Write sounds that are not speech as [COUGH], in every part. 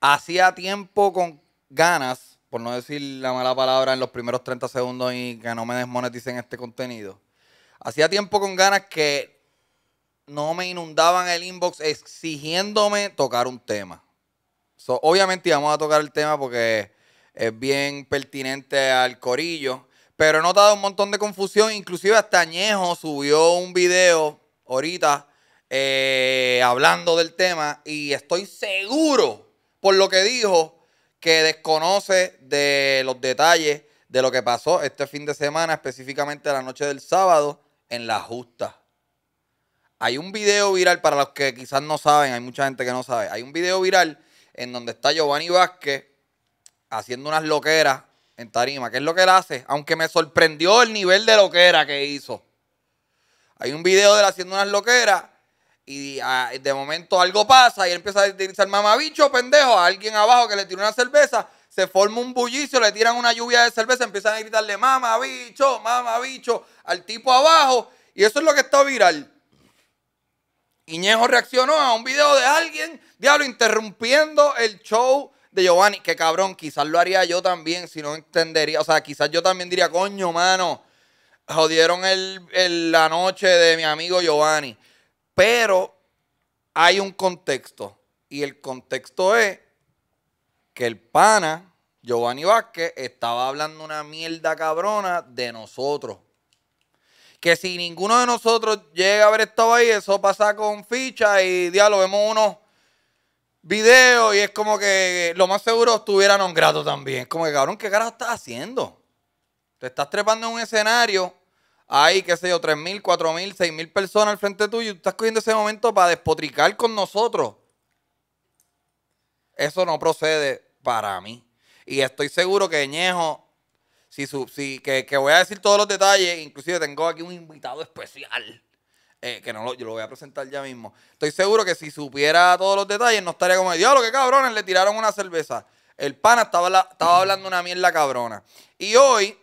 hacía tiempo con ganas, por no decir la mala palabra en los primeros 30 segundos y que no me desmoneticen este contenido. Hacía tiempo con ganas que no me inundaban el inbox exigiéndome tocar un tema. obviamente íbamos a tocar el tema porque es bien pertinente al corillo, pero he notado un montón de confusión. Inclusive hasta Añejo subió un video ahorita eh, hablando del tema y estoy seguro por lo que dijo que desconoce de los detalles de lo que pasó este fin de semana, específicamente la noche del sábado en La Justa. Hay un video viral, para los que quizás no saben, hay mucha gente que no sabe, hay un video viral en donde está Giovanni Vázquez haciendo unas loqueras en tarima. ¿Qué es lo que él hace? Aunque me sorprendió el nivel de loquera que hizo. Hay un video de él haciendo unas loqueras y ah, de momento algo pasa y él empieza a decir, mamabicho, pendejo, a alguien abajo que le tiró una cerveza, se forma un bullicio, le tiran una lluvia de cerveza, empiezan a gritarle mamabicho, mamabicho al tipo abajo. Y eso es lo que está viral. Iñejo reaccionó a un video de alguien, diablo, interrumpiendo el show de Giovanni. Que cabrón, quizás lo haría yo también, si no entendería. O sea, quizás yo también diría, coño, mano, jodieron la noche de mi amigo Giovanni. Pero hay un contexto. Y el contexto es que el pana, Giovanni Vázquez, estaba hablando una mierda cabrona de nosotros. Que si ninguno de nosotros llega a haber estado ahí, eso pasa con ficha y lo vemos unos videos y es como que lo más seguro estuviera non grato también. como que cabrón, ¿qué carajo estás haciendo? Te estás trepando en un escenario hay, qué sé yo, 3.000, 4.000, 6.000 personas al frente tuyo y tú estás cogiendo ese momento para despotricar con nosotros. Eso no procede para mí. Y estoy seguro que Ñejo, si, si que, que, voy a decir todos los detalles, inclusive tengo aquí un invitado especial, eh, que no lo, yo lo voy a presentar ya mismo. Estoy seguro que si supiera todos los detalles, no estaría como, diablo, qué cabrones, le tiraron una cerveza. El pana estaba, estaba hablando una mierda cabrona. Y hoy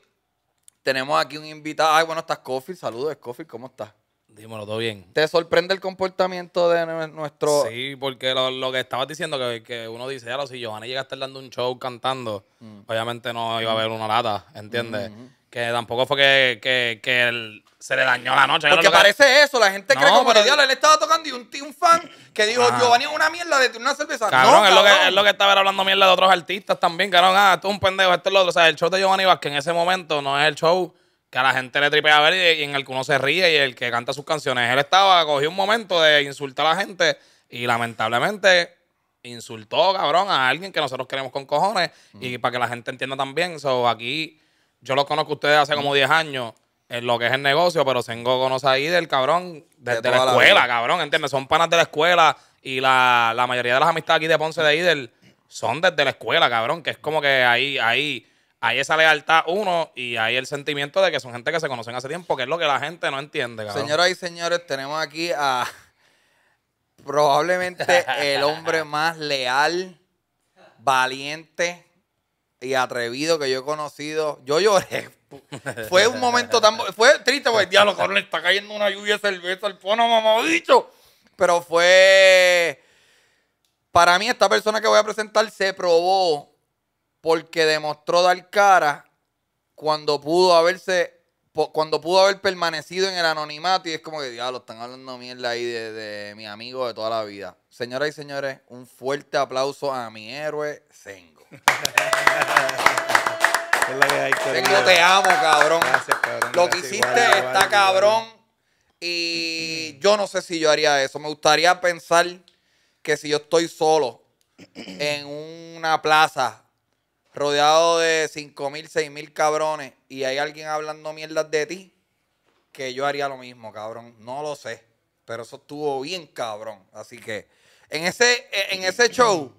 tenemos aquí un invitado. Ay, bueno, estás Coffee. Saludos, Coffee. ¿Cómo estás? Dímelo, todo bien. ¿Te sorprende el comportamiento de nuestro.? Sí, porque lo, que estabas diciendo, que, uno dice, ya lo, si Giovanni llega a estar dando un show cantando, mm. obviamente no iba a haber una lata, ¿entiendes? Mm, mm, que tampoco fue que, que, que el, se le dañó la noche. Porque parece eso, la gente cree como pero... él estaba tocando y un, un fan que dijo, Giovanni es una mierda de una cerveza. Cabrón, es, Lo que, estaba hablando mierda de otros artistas también, cabrón, ah, tú es un pendejo, esto es lo otro. O sea, el show de Giovanni Vázquez en ese momento no es el show que a la gente le tripea a ver y, en el que uno se ríe y el que canta sus canciones. Él estaba, cogió un momento de insultar a la gente y lamentablemente insultó, cabrón, a alguien que nosotros queremos con cojones y mm. para que la gente entienda también, so, aquí yo lo conozco a ustedes hace como 10 mm. años en lo que es el negocio, pero Sengo conoce ahí del cabrón desde la escuela, cabrón, ¿entiendes? Son panas de la escuela y la, mayoría de las amistades aquí de Ponce de Idel son desde la escuela, cabrón, que es como que ahí, ahí, hay esa lealtad, uno, y hay el sentimiento de que son gente que se conocen hace tiempo, que es lo que la gente no entiende, cabrón. Señoras y señores, tenemos aquí a probablemente el hombre [LAUGHS] más leal, valiente y atrevido que yo he conocido. Yo lloré fue un momento tan. Fue triste porque, diablo, cabrón, está cayendo una lluvia de cerveza al fono, dicho. Pero fue. Para mí, esta persona que voy a presentar se probó porque demostró dar cara cuando pudo haberse. Cuando pudo haber permanecido en el anonimato, y es como que, diablo, están hablando mierda ahí de, de mi amigo de toda la vida. Señoras y señores, un fuerte aplauso a mi héroe, Sengo. [LAUGHS] te amo, cabrón. Lo que hiciste está cabrón. Y yo no sé si yo haría eso. Me gustaría pensar que si yo estoy solo en una plaza rodeado de 5.000, mil, mil cabrones y hay alguien hablando mierdas de ti, que yo haría lo mismo, cabrón. No lo sé. Pero eso estuvo bien, cabrón. Así que en ese, en ese show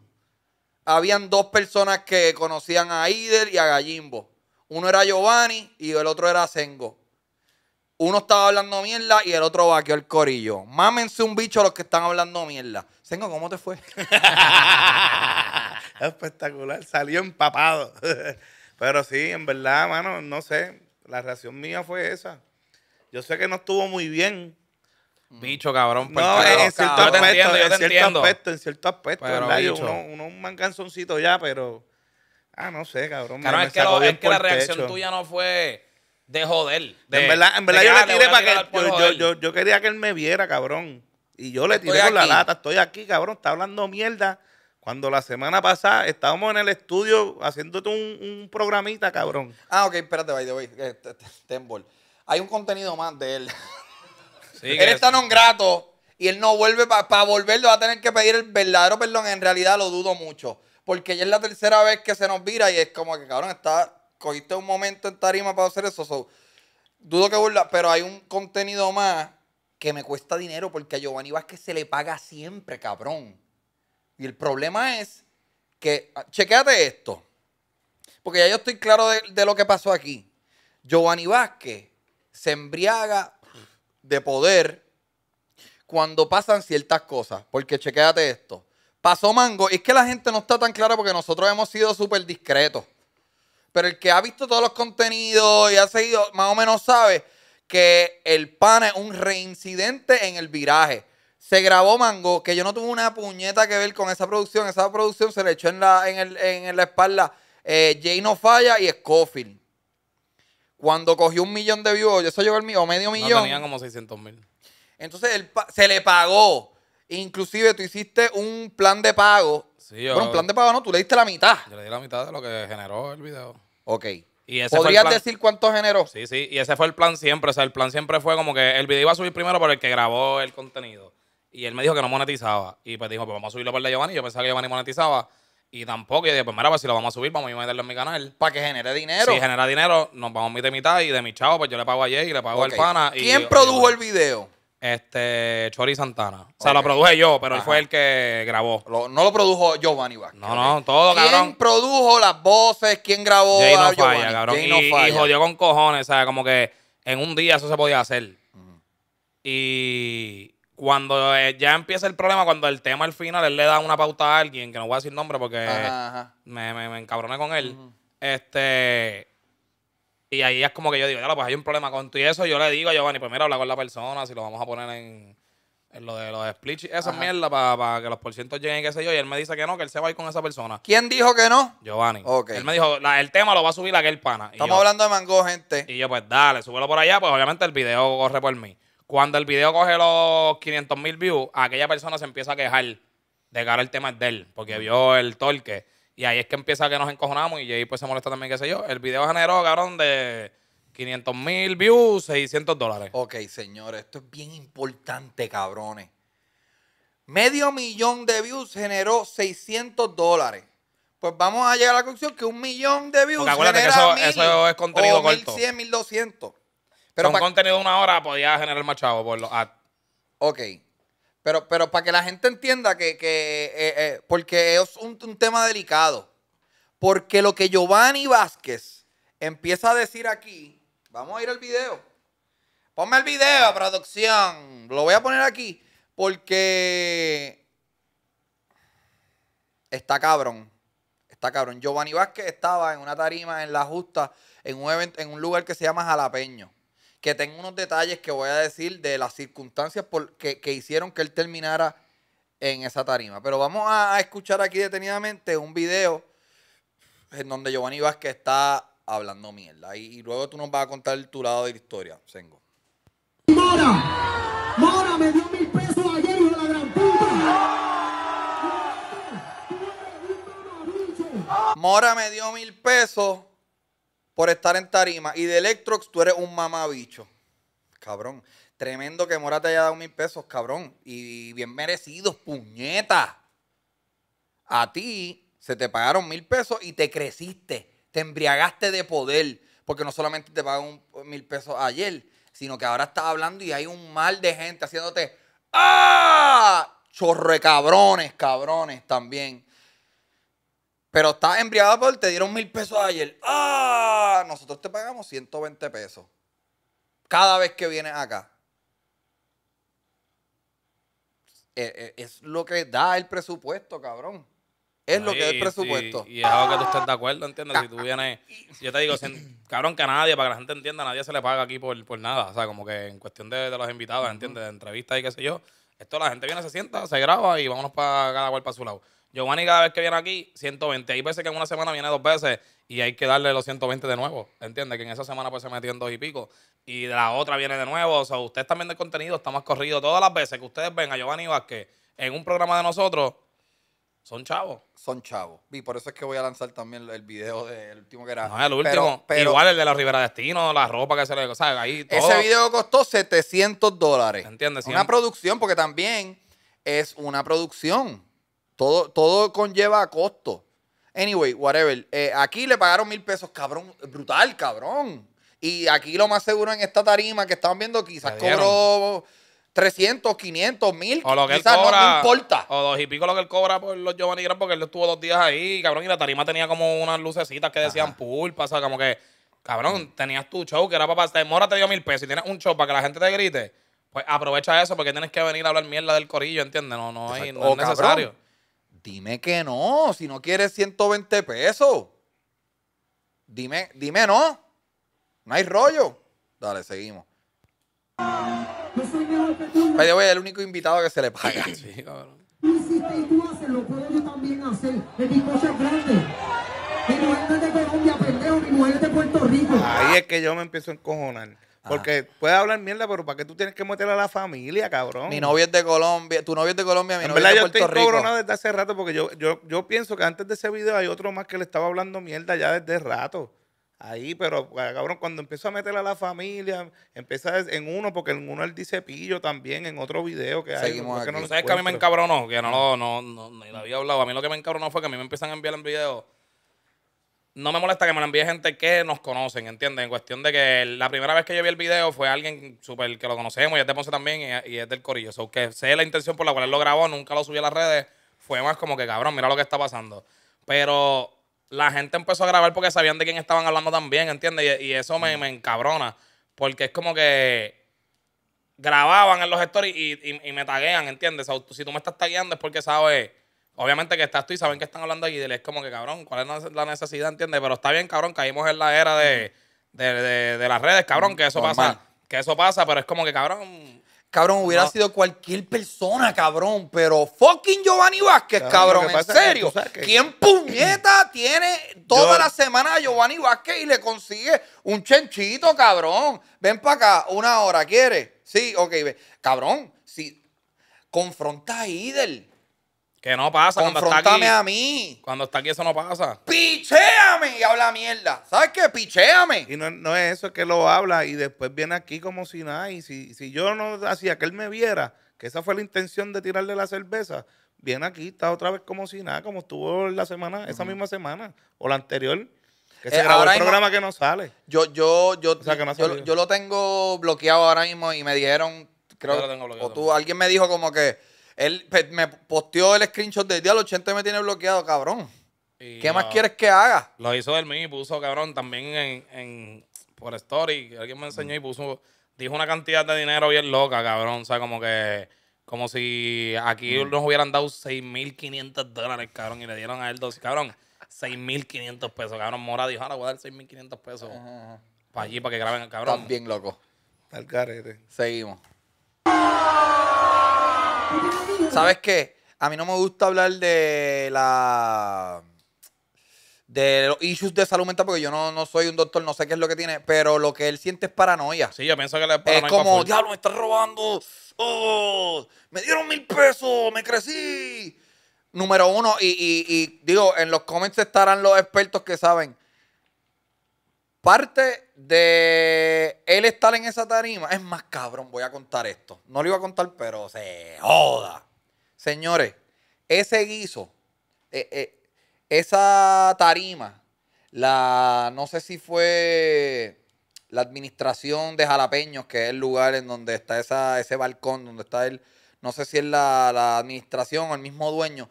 habían dos personas que conocían a Ider y a Gallimbo. Uno era Giovanni y el otro era Sengo. Uno estaba hablando mierda y el otro vaqueó el corillo. Mámense un bicho los que están hablando mierda. Sengo, ¿cómo te fue? [LAUGHS] Espectacular, salió empapado. [LAUGHS] Pero sí, en verdad, mano, no sé. La reacción mía fue esa. Yo sé que no estuvo muy bien, Mm. bicho, cabrón. Pues, no, en, cierto aspecto, en, cierto aspecto, en cierto aspecto, uno, uno un manganzoncito ya, pero... Ah, no sé, cabrón. Claro, es, que, la reacción tuya no fue de joder. en verdad, en verdad yo le ah, tiré para que... Yo, yo, yo, quería que él me viera, cabrón. Y yo le tiré con la lata. Estoy aquí, cabrón. Está hablando mierda. Cuando la semana pasada estábamos en el estudio haciéndote un, un programita, cabrón. Ah, ok, espérate, by the way. Eh, Hay un contenido más de él. [LAUGHS] él está non grato y él no vuelve para volver volverlo. Va a tener que pedir el verdadero perdón. En realidad lo dudo mucho. Porque ya es la tercera vez que se nos vira y es como que, cabrón, está, cogiste un momento en tarima para hacer eso. dudo que burla, pero hay un contenido más que me cuesta dinero porque a Giovanni Vázquez se le paga siempre, cabrón. Y el problema es que, ah, chequéate esto, porque ya yo estoy claro de, de lo que pasó aquí. Giovanni Vázquez se embriaga de poder cuando pasan ciertas cosas. Porque chequéate esto. Pasó Mango. y Es que la gente no está tan clara porque nosotros hemos sido súper discretos. Pero el que ha visto todos los contenidos y ha seguido, más o menos sabe que el pan es un reincidente en el viraje. Se grabó Mango, que yo no tuve una puñeta que ver con esa producción. Esa producción se le echó en la, en en la espalda eh, Jay No Falla y Scofield. Cuando cogió un millón de views, eso llegó el medio millón. No, tenían como 600 mil. Entonces él se le pagó. Inclusive tú hiciste un plan de pago. Sí, yo, bueno, un plan de pago no, tú le diste la mitad. Yo le di la mitad de lo que generó el video. Ok. ¿Podrías decir cuánto generó? Sí, sí, y ese fue el plan siempre. O sea, el plan siempre fue como que el video iba a subir primero por el que grabó el contenido. Y él me dijo que no monetizaba. Y pues dijo, pues vamos a subirlo por el de Giovanni. Yo pensaba que Giovanni monetizaba. Y tampoco, yo dije, pues mira, pues si lo vamos a subir, vamos a meterlo en mi canal. Para que genere dinero. Si genera dinero, nos vamos a meter mitad. Y de mi chavo, pues yo le pago a y le pago al pana. ¿Quién produjo el video? Este, Chori Santana. O sea, lo produje yo, pero él fue el que grabó. no lo produjo Giovanni Vázquez. No, no, todo, cabrón. ¿Quién produjo las voces? ¿Quién grabó Jay no Falla, cabrón. no falla. y jodió con cojones, o sea, como que en un día eso se podía hacer. Y cuando eh, ya empieza el problema, cuando el tema al final, él le da una pauta a alguien, que no voy a decir nombre porque Me, me, encabroné con él. Este. Y ahí es como que yo digo, ya, pues hay un problema con tú y eso. Yo le digo a Giovanni, pues mira, habla con la persona, si lo vamos a poner en, lo de los split, esa mierda, para que los porcientos lleguen, qué sé yo. Y él me dice que no, que él se va a ir con esa persona. ¿Quién dijo que no? Giovanni. Okay. Él me dijo, el tema lo va a subir aquel pana. Estamos hablando de mango, gente. Y yo, pues dale, súbelo por allá, pues obviamente el video corre por mí. Cuando el video coge los 500 mil views, aquella persona se empieza a quejar de cara el tema de él, porque vio el torque. Y ahí es que empieza que nos encojonamos y ahí pues se molesta también, qué sé yo. El video generó, cabrón, de 500 mil views, 600 dólares. Ok, señores, esto es bien importante, cabrones. Medio millón de views generó 600 dólares. Pues vamos a llegar a la conclusión que un millón de views. Porque genera que eso, es contenido 1100, 1200. Pero contenido de una hora podía generar más por los ads. Ok. Pero, pero para que la gente entienda que, eh, eh, porque es un, tema delicado. Porque lo que Giovanni Vázquez empieza a decir aquí, vamos a ir al video. Ponme el video, producción. Lo voy a poner aquí porque está cabrón. Está cabrón. Giovanni Vázquez estaba en una tarima en la justa, en un, en un lugar que se llama Jalapeño que tengo unos detalles que voy a decir de las circunstancias que, hicieron que él terminara en esa tarima. Pero vamos a, escuchar aquí detenidamente un video en donde Giovanni Vázquez está hablando mierda. Y, luego tú nos vas a contar tu lado de la historia, Sengo. Mora, Mora me dio mil pesos ayer, hijo la gran puta. Mora me dio mil pesos por estar en tarima. Y de Electrox, tú eres un mamabicho. Cabrón. Tremendo que Mora te haya dado mil pesos, cabrón. Y bien merecidos, puñeta. A ti se te pagaron mil pesos y te creciste. Te embriagaste de poder. Porque no solamente te pagaron mil pesos ayer, sino que ahora estás hablando y hay un mal de gente haciéndote. ¡Ah! Chorre cabrones, cabrones también. Pero estás embriagado por, te dieron mil pesos ayer. ¡Ah! Nosotros te pagamos 120 pesos. Cada vez que vienes acá. Eh, eh, es lo que da el presupuesto, cabrón. Es lo que da el presupuesto. Y, es algo que tú estés de acuerdo, ¿entiendes? Si tú ah, vienes. Ah, yo te digo, cabrón, que a nadie, para que la gente entienda, nadie se le paga aquí por, por nada. O sea, como que en cuestión de, de los invitados, ¿entiendes? De entrevistas y qué sé yo. Esto la gente viene, se sienta, se graba y vámonos para cada cual para su lado. Giovanni cada vez que viene aquí, 120. Hay veces que en una semana viene dos veces y hay que darle los 120 de nuevo. ¿Entiendes? Que en esa semana pues se metió en dos y pico. Y de la otra viene de nuevo. O sea, ustedes también viendo contenido, estamos más corrido. Todas las veces que ustedes ven a Giovanni Vázquez en un programa de nosotros, son chavos. Son chavos. Y por eso es que voy a lanzar también el video del último que era. No, el último. Igual el de la Rivera Destino, la ropa que se le. sea, Ahí todo. Ese video costó 700 dólares. ¿Entiendes? Una producción, porque también es una producción. Todo, todo conlleva a costo. Anyway, whatever. Eh, aquí le pagaron mil pesos, cabrón. Brutal, cabrón. Y aquí lo más seguro en esta tarima que estaban viendo, quizás cobró 300, 500, 1000. O lo que quizás no, importa. O dos y pico lo que él cobra por los Giovanni porque él estuvo dos días ahí, cabrón. Y la tarima tenía como unas lucecitas que decían pulpa, o sea, como que, cabrón, tenías tu show que era para pasar. Mora te dio mil pesos y tienes un show para que la gente te grite. Pues aprovecha eso porque tienes que venir a hablar mierda del corillo, ¿entiendes? No, no, no es necesario. Dime que no, si no quieres 120 pesos. Dime, dime no. No hay rollo. Dale, seguimos. Vaya, voy el único invitado que se le paga. [LAUGHS] Sí, cabrón. Y si tú haces, lo puedo yo también hacer. El discurso es grande. Mi mujer no es de Colombia, pendejo. Mi mujer es de Puerto Rico. Ahí es que yo me empiezo a encojonar. Porque puedes hablar mierda, pero ¿para qué tú tienes que meterla a la familia, cabrón? Mi novia es de Colombia, tu novia es de Colombia, mi novia es de Puerto Rico. yo estoy desde hace rato porque yo, yo, yo pienso que antes de ese video hay otro más que le estaba hablando mierda ya desde rato. Ahí, pero ah, cabrón, cuando empiezo a meter a la familia, empieza en uno, porque en uno él dice pillo también, en otro video que hay. no ¿Sabes que a mí me encabronó? Que no, no, no, ni lo había hablado. A mí lo que me encabronó fue que a mí me empiezan a enviar el video no me molesta que me lo envíe gente que nos conocen, ¿entiendes? En cuestión de que la primera vez que yo vi el video fue alguien súper que lo conocemos y es de Ponce también y, es del Corillo. O que sé la intención por la cual él lo grabó, nunca lo subí a las redes. Fue más como que, cabrón, mira lo que está pasando. Pero la gente empezó a grabar porque sabían de quién estaban hablando también, ¿entiendes? Y, eso mm. me, encabrona. Porque es como que grababan en los stories y, me taguean, ¿entiendes? O si tú me estás tagueando es porque sabes Obviamente que estás tú y saben que están hablando Idel Es como que, cabrón, ¿cuál es la necesidad? ¿Entiendes? Pero está bien, cabrón, caímos en la era de, las redes, cabrón, que eso pasa. Que eso pasa, pero es como que, cabrón. Cabrón, hubiera sido cualquier persona, cabrón, pero fucking Giovanni Vázquez, cabrón, en serio. ¿Quién puñeta [CLEARS THROAT] tiene toda la semana a Giovanni Vázquez y le consigue un chenchito, cabrón? Ven para acá, una hora, ¿quiere? Sí, ok, ve. Cabrón, si confronta a Idel que no pasa cuando está aquí. a mí. Cuando está aquí eso no pasa. ¡Pichéame! Y habla mierda. ¿Sabes qué? ¡Pichéame! Y no, no es eso que lo habla y después viene aquí como si nada. Y si, si yo no hacía que él me viera, que esa fue la intención de tirarle la cerveza, viene aquí, está otra vez como si nada, como estuvo la semana, esa misma semana o la anterior. Que se eh, grabó el programa que no sale. Yo, yo, yo, yo, lo tengo bloqueado ahora mismo y me dijeron, creo, o tú, alguien me dijo como que él me posteó el screenshot del día, el 80 me tiene bloqueado, cabrón. ¿Qué más quieres que haga? Lo hizo él mismo y puso, cabrón, también en, por story. Alguien me enseñó y puso, dijo una cantidad de dinero bien loca, cabrón. O sea, como que, como si aquí mm. nos hubieran dado 6.500 dólares, cabrón, y le dieron a él dos, cabrón, 6.500 pesos, cabrón. Mora dijo, ahora voy a dar 6.500 pesos para allí, para que graben, cabrón. Están bien loco. Al carrete Seguimos. ¿Sabes qué? A mí no me gusta hablar de la de los issues de salud mental, porque yo no, soy un doctor, no sé qué es lo que tiene, pero lo que él siente es paranoia. Sí, yo pienso que le es paranoia. Es como, diablo, me está robando. Oh, me dieron mil pesos, me crecí. Número uno, y, y digo, en los comments estarán los expertos que saben. Parte de él estar en esa tarima, es más cabrón, voy a contar esto. No lo iba a contar, pero se joda. Señores, ese guiso, eh, eh, esa tarima, la, no sé si fue la administración de Jalapeños, que es el lugar en donde está esa, ese balcón, donde está él, no sé si es la, la administración o el mismo dueño,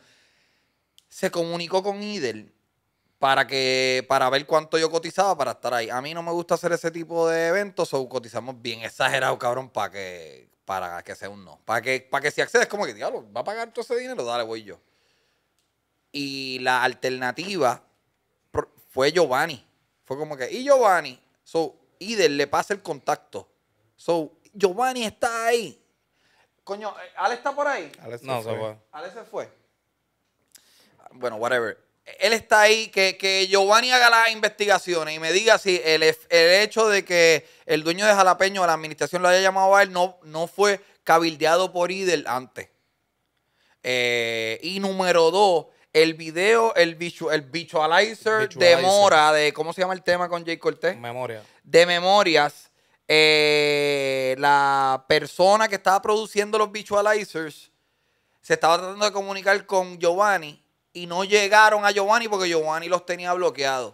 se comunicó con Idel para que para ver cuánto yo cotizaba para estar ahí. A mí no me gusta hacer ese tipo de eventos so cotizamos bien exagerado, cabrón, para que para que sea un no. Para que para que si accedes como que diablo, va a pagar todo ese dinero, dale, voy yo. Y la alternativa fue Giovanni. Fue como que y Giovanni, so Ider le pasa el contacto. So Giovanni está ahí. Coño, eh, ¿Ale está por ahí? no, se fue. Ale se fue. Bueno, whatever él está ahí, que, Giovanni haga las investigaciones y me diga si el, el, hecho de que el dueño de Jalapeño a la administración lo haya llamado a él no, no fue cabildeado por Idel antes. Eh, y número dos, el video, el, el visualizer, de Mora, de ¿cómo se llama el tema con Jay Cortés? Memoria. De Memorias. Eh, la persona que estaba produciendo los visualizers se estaba tratando de comunicar con Giovanni y no llegaron a Giovanni porque Giovanni los tenía bloqueados.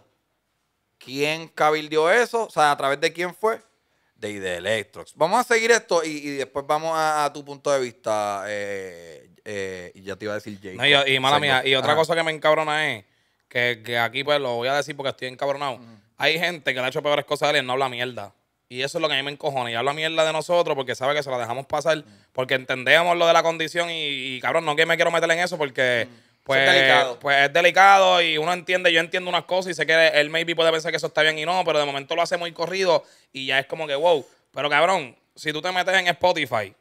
¿Quién cabildió eso? O sea, ¿a través de quién fue? De Electrox. Vamos a seguir esto y, después vamos a, tu punto de vista. Eh, eh, ya te iba a decir Jake. y, mala mía, y otra cosa que me encabrona es que, aquí pues lo voy a decir porque estoy encabronado. Hay gente que le ha hecho peores cosas a alguien y no habla mierda. Y eso es lo que a mí me encojona. Y habla mierda de nosotros porque sabe que se la dejamos pasar, porque entendemos lo de la condición y, cabrón, no que me quiero meter en eso porque... Pues, es delicado. Pues es delicado y uno entiende, yo entiendo unas cosas y sé que él maybe puede pensar que eso está bien y no, pero de momento lo hace muy corrido y ya es como que wow. Pero cabrón, si tú te metes en Spotify,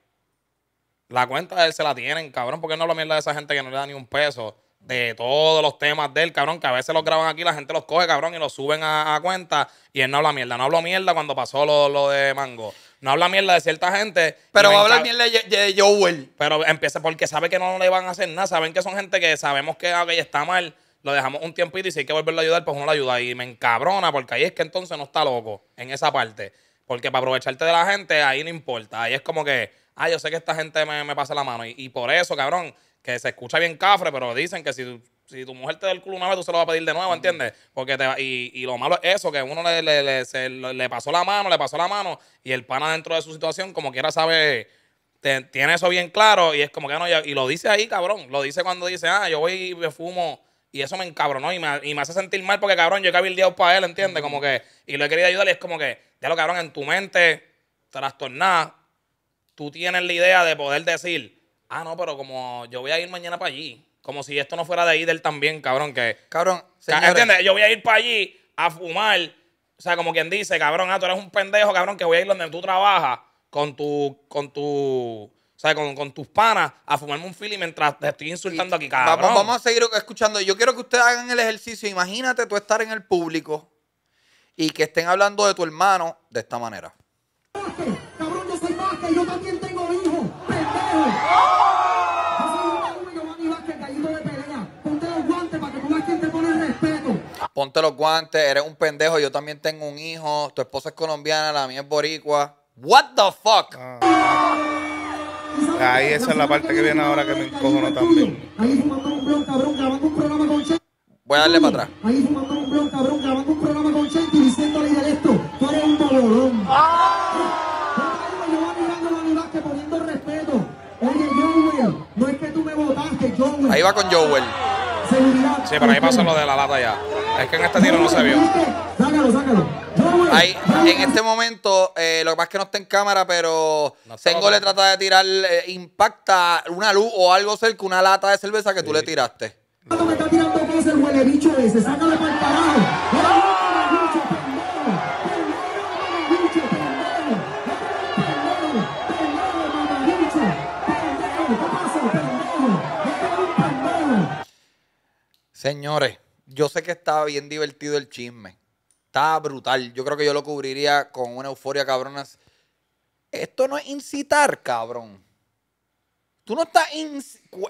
la cuenta de él se la tienen, cabrón, porque no habla mierda de esa gente que no le da ni un peso de todos los temas de él, cabrón, que a veces los graban aquí, la gente los coge, cabrón, y los suben a, cuenta y él no habla mierda. No habla mierda cuando pasó lo, lo de Mango no habla mierda de cierta gente. Pero va a hablar mierda de, Pero empieza porque sabe que no le van a hacer nada. Saben que son gente que sabemos que está mal. Lo dejamos un tiempito y si hay que volverlo a ayudar, pues uno lo ayuda. Y me encabrona porque ahí es que entonces no está loco en esa parte. Porque para aprovecharte de la gente, ahí no importa. Ahí es como que, ah, yo sé que esta gente me, pasa la mano. Y, y por eso, cabrón, que se escucha bien cafre, pero dicen que si si tu mujer te da el culo una vez, tú se lo vas a pedir de nuevo, ¿entiendes? Porque te, y, y lo malo es eso, que uno le, pasó la mano, le pasó la mano, y el pana dentro de su situación, como quiera, sabe, tiene eso bien claro, y es como que no, y lo dice ahí, cabrón, lo dice cuando dice, ah, yo voy y me fumo. Y eso me encabronó y me, y me hace sentir mal porque, cabrón, yo he cabildeado para él, ¿entiendes? Como que, y lo he querido ayudar y es como que, ya lo cabrón, en tu mente trastornada, tú tienes la idea de poder decir, ah, no, pero como yo voy a ir mañana para allí, como si esto no fuera de ahí del también, cabrón. Que, cabrón, ¿Entiendes? Yo voy a ir para allí a fumar. O sea, como quien dice, cabrón, ah, tú eres un pendejo, cabrón, que voy a ir donde tú trabajas con tu, con tu, con, tus panas a fumarme un fili mientras te estoy insultando aquí, cabrón. Vamos, vamos a seguir escuchando. Yo quiero que ustedes hagan el ejercicio. Imagínate tú estar en el público y que estén hablando de tu hermano de esta manera. ponte los guantes, eres un pendejo, yo también tengo un hijo, tu esposa es colombiana, la mía es boricua. What the fuck? Ah. Ahí esa es la parte que viene ahora que me encojono también. Voy a darle para atrás. Ahí mamá un blog, cabrón, grabando un programa con Chente y diciéndole esto, tú eres un bolorón. Ah. Ahí va con Joel. Sí, pero ahí pasa lo de la lata ya. Es que en este tiro no se vio. Sácalo, sácalo. Ahí, en este momento, eh, lo que pasa es que no está en cámara, pero Tengo le trata de tirar, eh, impacta una luz o algo cerca, una lata de cerveza que tú le tiraste. está tirando el huele bicho ese, sácalo para el Señores, yo sé que estaba bien divertido el chisme. Estaba brutal. Yo creo que yo lo cubriría con una euforia, cabronas. Esto no es incitar, cabrón. Tú no estás.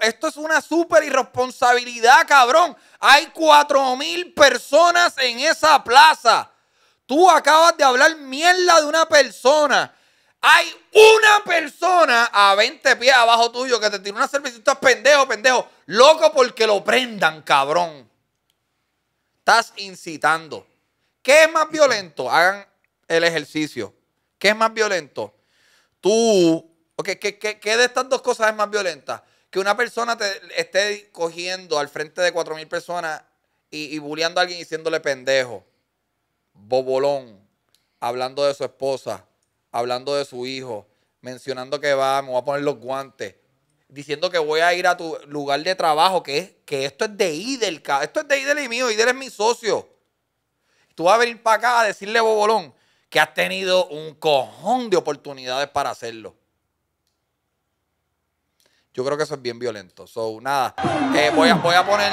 Esto es una súper irresponsabilidad, cabrón. Hay cuatro mil personas en esa plaza. Tú acabas de hablar mierda de una persona hay una persona a 20 pies abajo tuyo que te tira una cerveza pendejo, pendejo. Loco porque lo prendan, cabrón. Estás incitando. ¿Qué es más violento? Hagan el ejercicio. ¿Qué es más violento? Tú. ¿qué, de estas dos cosas es más violenta? Que una persona te esté cogiendo al frente de 4.000 personas y, y bulleando a alguien diciéndole pendejo, bobolón, hablando de su esposa hablando de su hijo, mencionando que va, me voy a poner los guantes, diciendo que voy a ir a tu lugar de trabajo, que, es, que esto es de Idel, esto es de Idel y mío, Idel es mi socio. Tú vas a venir para acá a decirle Bobolón que has tenido un cojón de oportunidades para hacerlo. Yo creo que eso es bien violento. So, nada, eh, voy, a, voy a poner...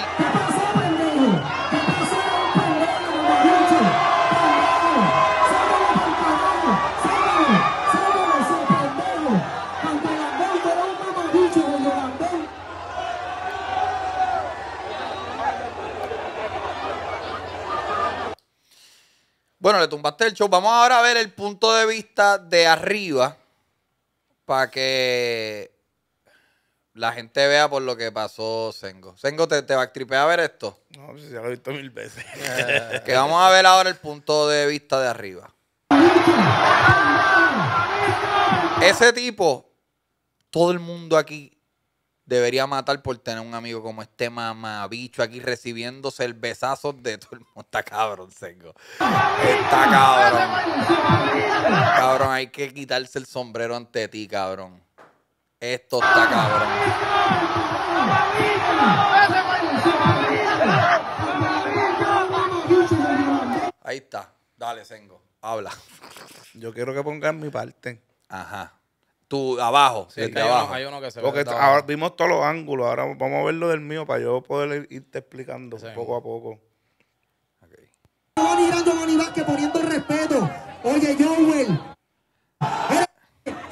Bueno, le tumbaste el show. Vamos ahora a ver el punto de vista de arriba para que la gente vea por lo que pasó Sengo. Sengo, ¿te, te va a ver esto? No, si pues, ya lo he visto mil veces. [LAUGHS] que vamos a ver ahora el punto de vista de arriba. Ese tipo, todo el mundo aquí debería matar por tener un amigo como este mamabicho aquí recibiendo cervezazos de todo el mundo. [LAUGHS] Está cabrón, Sengo. Está cabrón. Cabrón, hay que quitarse el sombrero ante ti, cabrón. Esto está cabrón. Ahí está. Dale, Sengo. Habla. Yo quiero que pongan mi parte. Ajá tu abajo, sí, desde hay abajo. Porque ahora vimos todos los ángulos, ahora vamos a ver lo del mío para yo poder irte explicando poco a poco. Okay. Giovanni que poniendo respeto. Oye, Joel.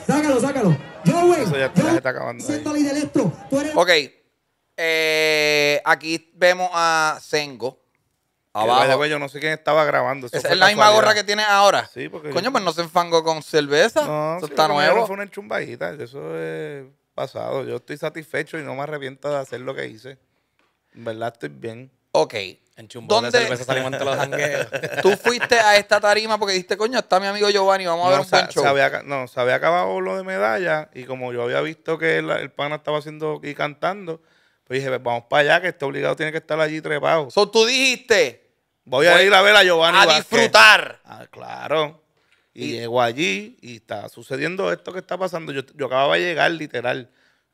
Sácalo, sácalo. Joel. Eso está acabando. Ok. Eh, aquí vemos a Sengo yo no sé quién estaba grabando. es la misma gorra que tienes ahora. Sí, porque. Coño, pues no se enfangó con cerveza. No, eso está nuevo. No fue una enchumbadita. Eso es pasado. Yo estoy satisfecho y no me arrepiento de hacer lo que hice. En verdad estoy bien. Ok. En cerveza salimos entre los [LAUGHS] Tú fuiste a esta tarima porque dijiste, coño, está mi amigo Giovanni, vamos a ver un buen show. había, no, se había acabado lo de medalla y como yo había visto que el, pana estaba haciendo y cantando, pues dije, pues vamos para allá, que está obligado tiene que estar allí trepado. So, tú dijiste, Voy, a ir a ver a Giovanni. A disfrutar. Ah, claro. Y, llego allí y está sucediendo esto que está pasando. Yo, yo acababa de llegar, literal.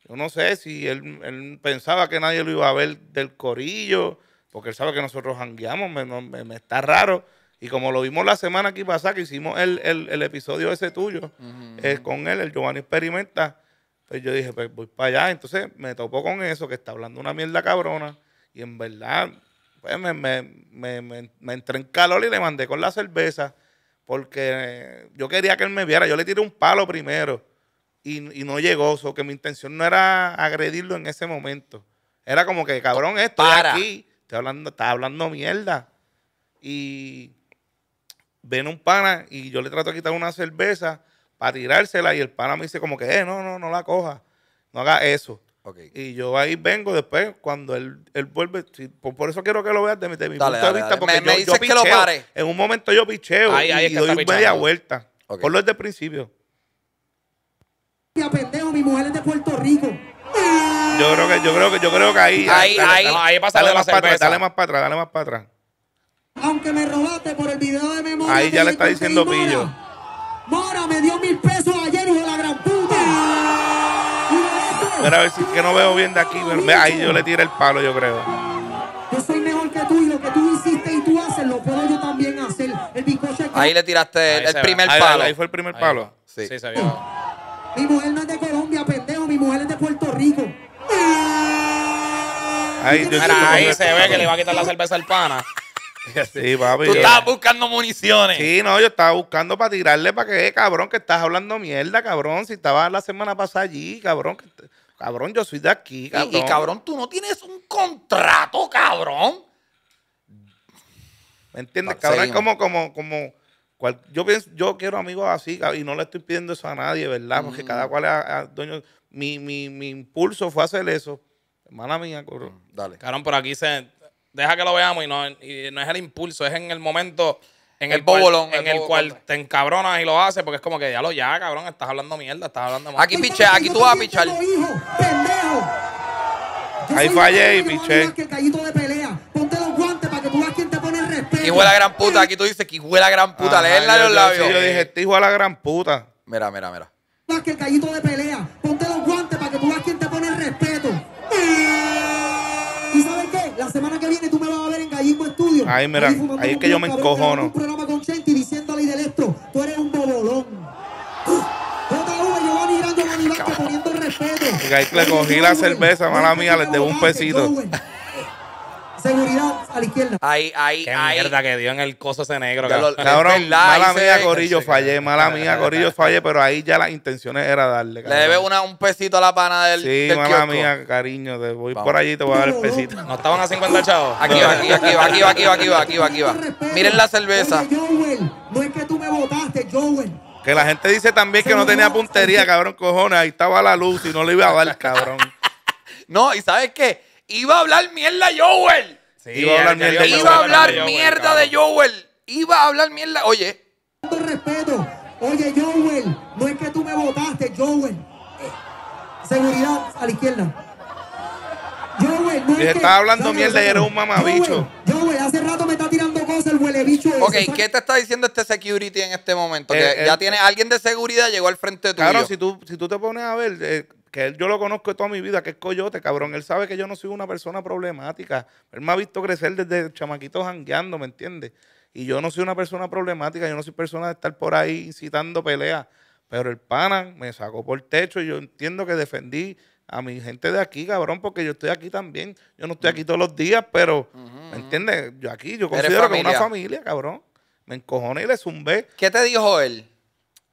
Yo no sé si él, pensaba que nadie lo iba a ver del corillo, porque él sabe que nosotros jangueamos, me, está raro. Y como lo vimos la semana que pasada, que hicimos el, el, el episodio ese tuyo, con él, el Giovanni Experimenta, pues yo dije, pues voy para allá. Entonces me topó con eso, que está hablando una mierda cabrona. Y en verdad, pues me, entré en calor y le mandé con la cerveza porque eh, yo quería que él me viera. Yo le tiré un palo primero y, no llegó. que mi intención no era agredirlo en ese momento. Era como que, cabrón, esto aquí. hablando, está hablando mierda. Y ven un pana y yo le trato de quitar una cerveza para tirársela y el pana me dice como que, eh, no, no, no la coja. No haga eso. Okay. Y yo ahí vengo después, cuando él, él vuelve, por, por, eso quiero que lo veas de mi dale, punto de vista, porque me, yo, me dices yo picheo, que lo pare. En un momento yo picheo ahí, y, doy media vuelta. Por lo desde el principio. pendejo, mi mujer es de Puerto Rico. Yo creo que, yo creo que, yo creo que ahí. Ahí, ahí, dale, pasa dale, más para atrás, dale más para atrás, dale más para atrás. Aunque me robaste por el video de memoria. Ahí ya le está diciendo Pillo. Mora. me dio mil pesos ayer a ver si es que no veo bien de aquí. Pero ahí yo le tiré el palo, yo creo. Yo soy mejor que tú y lo que tú hiciste y tú haces, lo puedo yo también hacer. El Ahí le tiraste el, primer palo. Ahí, fue el primer palo. Sí, Mi mujer no es de Colombia, pendejo. Mi mujer es de Puerto Rico. Ahí, se ve que le va a quitar la cerveza al pana. Sí, papi. Tú estabas buscando municiones. Sí, no, yo estaba buscando para tirarle para que, eh, cabrón, que estás hablando mierda, cabrón. Si estaba la semana pasada allí, cabrón. Cabrón, yo soy de aquí, Y, cabrón, tú no tienes un contrato, cabrón. ¿Me entiendes? Ah, cabrón, es como, como, como. yo, pienso, yo quiero amigos así, y no le estoy pidiendo eso a nadie, ¿verdad? Porque mm. cada cual es ah, ah, dueño. Mi, impulso fue hacer eso. Hermana mía, mm, cabrón. Dale. Cabrón, por aquí se. Deja que lo veamos y no, y no es el impulso, es en el momento en el, el en el, cual te encabronas y lo haces porque es como que ya lo ya, cabrón, estás hablando mierda, estás hablando mal. Aquí piche, aquí tú vas a pichar. Ahí fallé y piché. Que el Ponte los guantes tú te pone el respeto. la gran puta, aquí tú dices que hijo la gran puta, leerla los labios. yo dije, este hijo la gran puta. Mira, mira, mira. Más que el gallito de pelea. ay mira, ahí, es que yo me encojono. le cogí la cerveza, mala mía, le debo un pesito. Seguridad a la izquierda. ahí ahí Qué mierda que dio en el coso ese negro. cabrón. mala mía, Corillo, fallé. Mala mía, Corillo, fallé, pero ahí ya las intenciones era darle. Le debe un pesito a la pana del, Sí, mala mía, cariño, te voy por allí y te voy a dar el pesito. [LAUGHS] No estaban a 50 chavos. Aquí va, aquí va, aquí va, aquí va, aquí va, aquí va, aquí va, aquí va. Miren la cerveza. no es que tú me votaste, Joel. Que la gente dice también que no tenía puntería, cabrón, cojones. Ahí estaba la luz y no le iba a dar, cabrón. [LAUGHS] No, ¿y sabes qué? Iba a hablar mierda Joel. iba a hablar mierda, de Joel, Iba a hablar mierda. Oye. respeto. Oye, Joel, no es que tú me votaste, Joel. Eh, seguridad a la izquierda. Joel, no estaba hablando mierda y eres un mamabicho. Joel, hace rato me está tirando cosas el huele bicho. ok, ¿qué te está diciendo este security en este momento? que eh, eh, ya tiene alguien de seguridad, llegó al frente de tu. Claro, si tú, si tú te pones a ver, que él, yo lo conozco toda mi vida, que es coyote, cabrón. Él sabe que yo no soy una persona problemática. Él me ha visto crecer desde chamaquito jangueando, ¿me entiendes? Y yo no soy una persona problemática, yo no soy persona de estar por ahí incitando peleas. Pero el pana me sacó por el techo y yo entiendo que defendí a mi gente de aquí, cabrón, porque yo estoy aquí también. Yo no estoy aquí mm. todos los días, pero, mm, mm, ¿me entiendes? Yo aquí, yo considero que es una familia, cabrón. Me encojoné y le zumbé. ¿Qué te dijo él?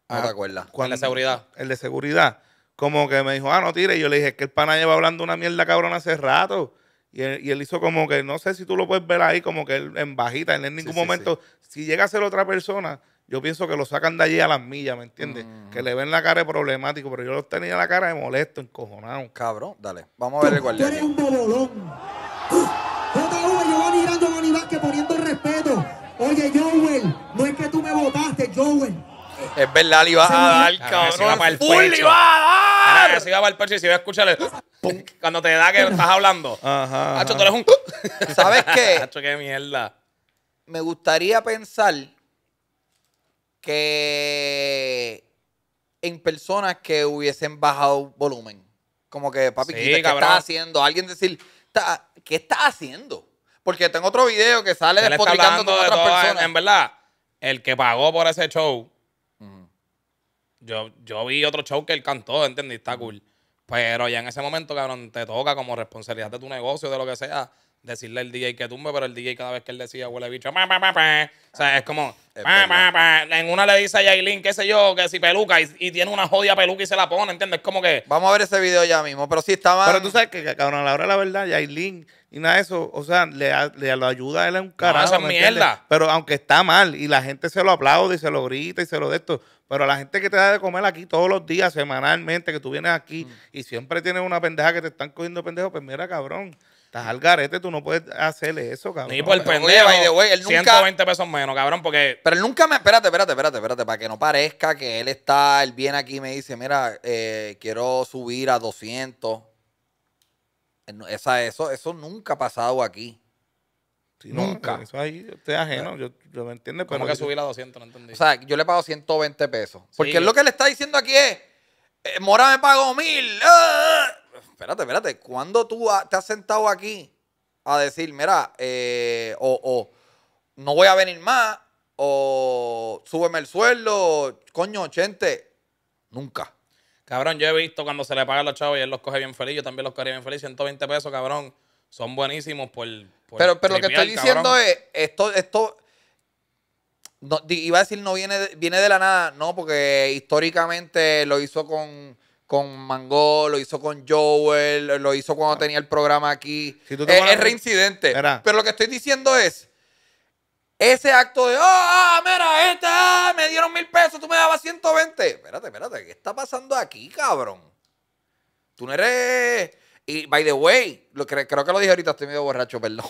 no ah, te acuerdas. el de seguridad. El de seguridad como que me dijo, ah, no tire. Y yo le dije, es que el pana lleva hablando una mierda cabrón hace rato. Y él, hizo como que, no sé si tú lo puedes ver ahí, como que él en bajita, en ningún momento. Si llega a ser otra persona, yo pienso que lo sacan de allí a las millas, ¿me entiendes? Que mm. le ven la cara de problemático, pero yo lo tenía la cara de molesto, encojonado. Cabrón, dale. Vamos a ver el guardián. Tú eres un yo JV, mirando a Iván que poniendo respeto. Oye, Joel, no es que tú me votaste, Joel. Es verdad, le ibas a dar, cabrón. Eh, si iba a y si iba a escuchar cuando te da que estás hablando. Ajá. Hacho, tú eres un. ¿Sabes qué? Hacho, [LAUGHS] qué mierda. Me gustaría pensar que en personas que hubiesen bajado volumen. Como que, papi, sí, ¿qué estás haciendo? Alguien decir, ¿qué estás haciendo? Porque tengo otro video que sale despotricando a otras personas. en verdad, el que pagó por ese show yo, yo vi otro show que él cantó, ¿entendí? Está cool. Pero ya en ese momento, cabrón, te toca como responsabilidad de tu negocio, de lo que sea, decirle al DJ que tumbe, pero el DJ cada vez que él decía, huele bicho, pa, O sea, es como, En una le dice a Yailin, qué sé yo, que si peluca, y, tiene una jodida peluca y se la pone, ¿entiendes? Es como que... Vamos a ver ese video ya mismo, pero sí estaba... Pero tú sabes que, cabrón, a la hora de la verdad, Yailin y nada de eso, o sea, le, le ayuda a él a un carajo. No, mierda. Pero aunque está mal, y la gente se lo aplaude y se lo grita y se lo de esto, pero la gente que te da de comer aquí todos los días, semanalmente, que tú vienes aquí y siempre tienes una pendeja que te están cogiendo pendejo, pues mira, cabrón. Estás al garete, tú no puedes hacerle eso, cabrón. Ni por pues el pendejo. 120 pesos menos, cabrón, porque. Pero nunca me. Espérate, espérate, espérate, espérate. Para que no parezca que él está. Él viene aquí y me dice, mira, eh, quiero subir a 200. Esa, eso, eso nunca ha pasado aquí. Nunca. eso ahí usted ajeno, yo, lo entiendo. ¿Cómo que subí a 200? No entendí. O sea, yo le pago 120 pesos. Porque lo que le está diciendo aquí es, eh, Mora me pagó mil. Ah, espérate, espérate. cuando tú te has sentado aquí a decir, mira, eh, o, no voy a venir más, o súbeme el sueldo, coño, 80? Nunca. Cabrón, yo he visto cuando se le pagan los chavos y él los coge bien feliz, yo también los cogería bien feliz, 120 pesos, cabrón, son buenísimos por... Pues, pero, lo que estoy diciendo es, esto, esto, iba a decir no viene viene de la nada, no, porque históricamente lo hizo con, con Mango, lo hizo con Joel, lo hizo cuando ah. tenía el programa aquí. es, reincidente. Pero lo que estoy diciendo es, ese acto de, oh, ah, mira, este, ah, me dieron mil pesos, tú me dabas 120. Espérate, espérate, ¿qué está pasando aquí, cabrón? Tú no eres y, by the way, lo, creo, que lo dije ahorita, estoy medio borracho, perdón.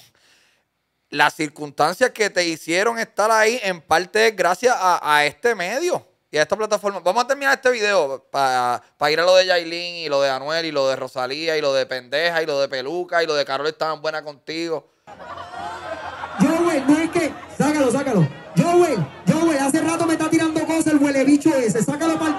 Las circunstancias que te hicieron estar ahí, en parte es gracias a, este medio y a esta plataforma. Vamos a terminar este video para ir a lo de Yailin y lo de Anuel y lo de Rosalía y lo de Pendeja y lo de Peluca y lo de Carol estaban buenas contigo. Joel, no es que. Sácalo, sácalo. yo, güey, hace rato me está tirando cosas el huele bicho ese. Sácalo para el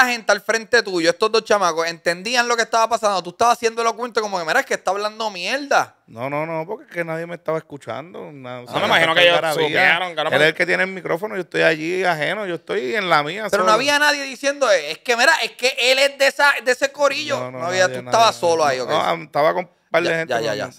gente al frente tuyo, estos dos chamacos, entendían lo que estaba pasando. Tú estabas haciendo cuento como que, mira, es que está hablando mierda. No, no, no, porque es que nadie me estaba escuchando. No, me imagino que ellos es el que tiene el micrófono, yo estoy allí ajeno, yo estoy en la mía. Pero no había nadie diciendo, es que mira, es que él es de, esa, de ese corillo. No, había, tú estabas solo ahí, ¿ok? No, ah, estaba con un par de gente. Ya, ya, ya,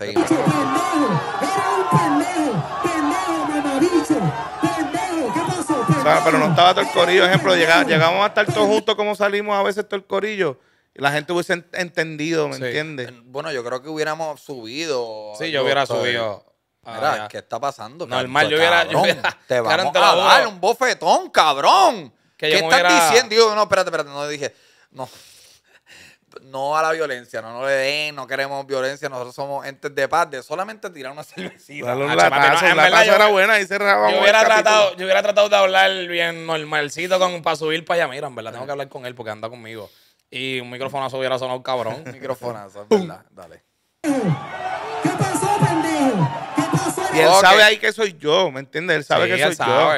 pero no estaba todo el corillo. Ejemplo, llegamos a estar todos juntos como salimos a veces todo el corillo. Y la gente hubiese entendido, ¿me entiendes? Bueno, yo creo que hubiéramos subido. Sí, yo hubiera subido. Mira, ah, ¿qué está pasando? Normal, yo hubiera, yo hubiera, [LAUGHS] Te vamos a dar un bofetón, cabrón. ¿Qué estás diciendo? Digo, no, espérate, espérate, no dije. No, no a la violencia, no, no le den, no queremos violencia, nosotros somos entes de paz, de solamente tirar una [LAUGHS] cervecita. Dale yo, Yo hubiera, tratado, yo hubiera tratado de hablar bien normalcito con, para subir para allá. Mira, en verdad tengo que hablar con él porque anda conmigo. Y un microfonazo hubiera sonado cabrón. Un [LAUGHS] microfonazo, en Dale. ¿Qué pasó, ¿Qué pasó? Y él sabe ahí que soy yo, ¿me entiendes? Él sabe que soy yo.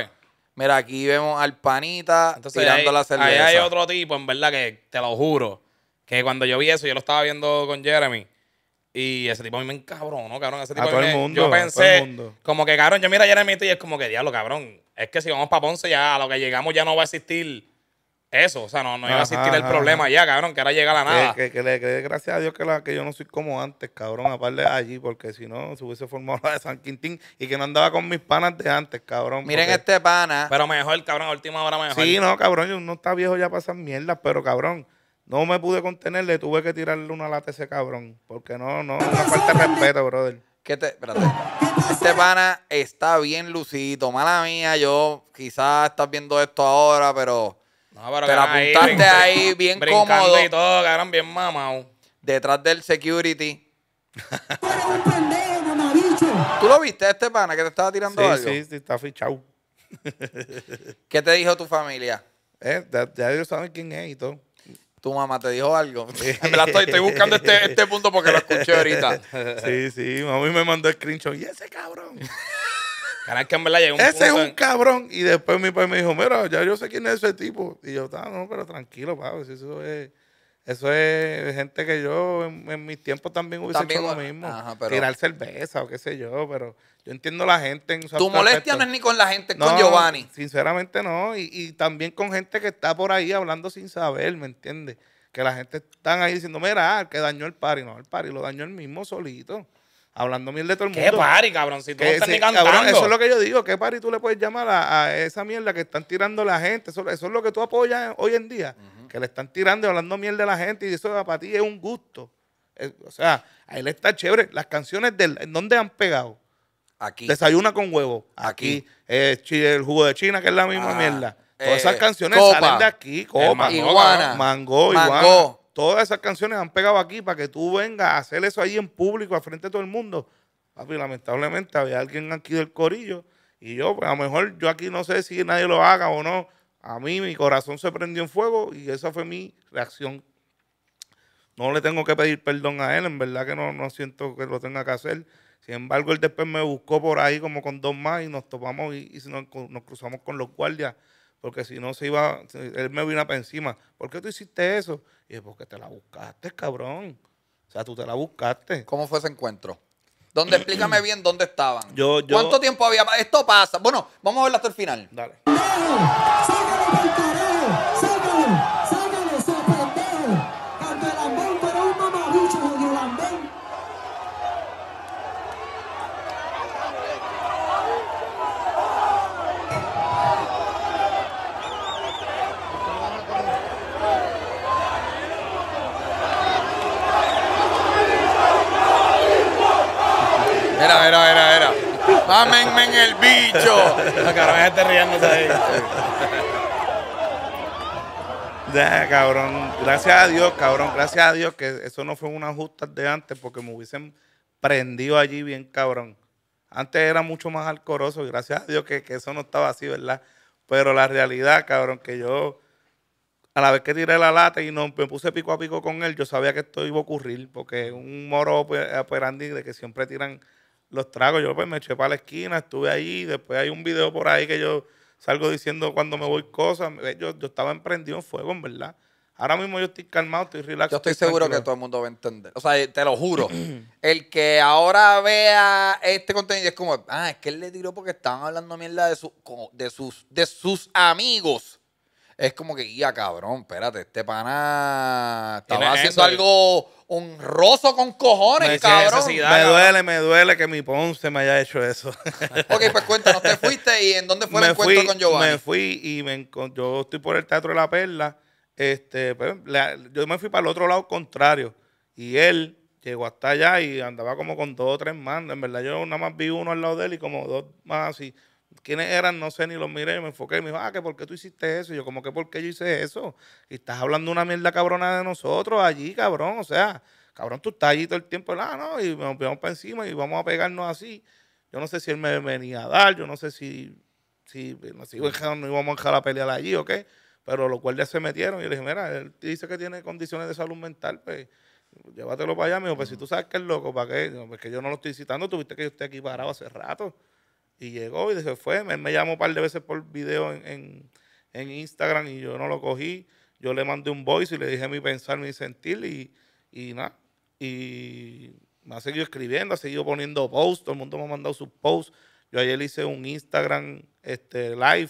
Mira, aquí vemos al panita tirando la cerveza. Ahí hay otro tipo, en verdad, que te lo juro que cuando yo vi eso, yo lo estaba viendo con Jeremy. Y ese tipo a mí me encabronó, cabrón? Ese tipo a todo el mundo, yo pensé, como que, cabrón, yo mira a Jeremy y es como que, diablo, cabrón, es que si vamos para Ponce ya, a lo que llegamos ya no va a existir eso. O sea, no, no iba a existir el problema ya, cabrón, que ahora llega la nada. Que, le gracias a Dios que, yo no soy como antes, cabrón, aparte de allí, porque si no, se hubiese formado la de San Quintín y que no andaba con mis panas de antes, cabrón. Miren este pana. Pero mejor, cabrón, a última hora mejor. Sí, no, cabrón, yo no está viejo ya para esas mierdas, pero cabrón no me pude contener, le tuve que tirarle una lata a ese cabrón. Porque no, no, una falta de respeto, brother. ¿Qué te, espérate. Este pana está bien lucido. Mala mía, yo quizás estás viendo esto ahora, pero. No, pero te la apuntaste ahí, bien cómodo. y todo, cabrón, bien mamado. Detrás del security. [LAUGHS] ¿Tú lo viste, este pana, que te estaba tirando algo? Sí, sí, está fichado. ¿Qué te dijo tu familia? Eh, ya, ya ellos saben quién es y todo tu mamá te dijo algo. [LAUGHS] Me la estoy, estoy buscando este, este, punto porque lo escuché ahorita. Sí, sí, mami me mandó el screenshot. Y ese cabrón. Ese es un cabrón. Y después mi padre me dijo, mira, ya yo sé quién es ese tipo. Y yo, estaba, ah, no, pero tranquilo, pavo. eso es... Eso es gente que yo en, en mis tiempos también hubiese hecho lo mismo. Tirar cerveza o qué sé yo, pero yo entiendo la gente en Tu molestia no es ni con la gente, es con Giovanni. Sinceramente no. Y, también con gente que está por ahí hablando sin saber, ¿me entiendes? Que la gente está ahí diciendo, mira, ah, que dañó el pari. No, el pari lo dañó el mismo solito. Hablando mierda de todo el mundo. ¿Qué pari, cabrón? Si tú no estás ni cantando. eso es lo que yo digo. ¿Qué pari tú le puedes llamar a, esa mierda que están tirando la gente? Eso, eso es lo que tú apoyas hoy en día. Que le están tirando y hablando mierda de la gente. Y eso para ti es un gusto. Eh, o sea, a él está chévere. Las canciones del... ¿Dónde han pegado? Aquí. Desayuna con huevo. Aquí. Eh, el jugo de China, que es la misma ah, mierda. Eh, Todas esas canciones salen de aquí. Eh, copa, mango, Todas esas canciones han pegado aquí para que tú vengas a hacer eso ahí en público, al frente de todo el mundo. Papi, lamentablemente había alguien aquí del corillo y yo, pues a lo mejor yo aquí no sé si nadie lo haga o no. A mí mi corazón se prendió en fuego y esa fue mi reacción. No le tengo que pedir perdón a él, en verdad que no, no siento que lo tenga que hacer. Sin embargo, él después me buscó por ahí como con dos más y nos topamos y, nos, cruzamos con los guardias, porque si no se iba, él me vino para encima. ¿Por qué tú hiciste eso? Y es porque te la buscaste, cabrón. O sea, tú te la buscaste. ¿Cómo fue ese encuentro? Donde explícame bien dónde estaban. Yo, ¿Cuánto tiempo había? Esto pasa. Bueno, vamos a verlo hasta el final. Dale. men, en el bicho! La [LAUGHS] cabrón está riéndose ahí. Ya, cabrón, gracias a Dios, cabrón, gracias a Dios que eso no fue una justa de antes porque me hubiesen prendido allí bien, cabrón. Antes era mucho más alcoroso y gracias a Dios que, eso no estaba así, ¿verdad? Pero la realidad, cabrón, que yo a la vez que tiré la lata y no, me puse pico a pico con él, yo sabía que esto iba a ocurrir, porque un moro operandi de que siempre tiran los tragos. Yo pues me eché para la esquina, estuve ahí. Después hay un video por ahí que yo salgo diciendo cuando me voy cosas. Eh, yo, yo estaba emprendido en fuego, en verdad. Ahora mismo yo estoy calmado, estoy relajado. Yo estoy, seguro que todo el mundo va a entender. O sea, eh, te lo juro. [CLEARS THROAT] el que ahora vea este contenido es como, ah, es que él le tiró porque estaban hablando mierda de, su, de, sus, de sus amigos es como que, guía, cabrón, espérate, este pana estaba haciendo algo honroso con cojones, cabrón. Me duele, me duele que mi Ponce me haya hecho eso. [LAUGHS] ok, pues cuéntanos, te fuiste y en dónde fue el encuentro con Giovanni. Me fui y me yo estoy por el Teatro de la Perla. Este, pues, yo me fui para el otro lado contrario. Y él llegó hasta allá y andaba como con dos o tres mandos. En verdad, yo nada más vi uno al lado de él y como dos más y quiénes eran, no sé, ni los miré, me enfoqué y me dijo, ah, que por qué tú hiciste eso. Y yo, como que por qué yo hice eso. Y estás hablando una mierda cabrona de nosotros allí, cabrón. O sea, cabrón, tú estás allí todo el tiempo, ah, no, y nos vemos para encima y vamos a pegarnos así. Yo no sé si él me venía a dar, yo no sé si, si, no, íbamos a dejar la pelear allí o qué. Pero los guardias se metieron y le dije, mira, él dice que tiene condiciones de salud mental, pues llévatelo para allá, me dijo, pues si tú sabes que es loco, ¿para qué? pues que yo no lo estoy citando, tuviste que yo esté aquí parado hace rato. Y llegó y se fue. Él me llamó un par de veces por video en, en, Instagram y yo no lo cogí. Yo le mandé un voice y le dije mi pensar, mi sentir y, y nada. Y me ha seguido escribiendo, ha seguido poniendo posts, todo el mundo me ha mandado sus posts. Yo ayer hice un Instagram este, live,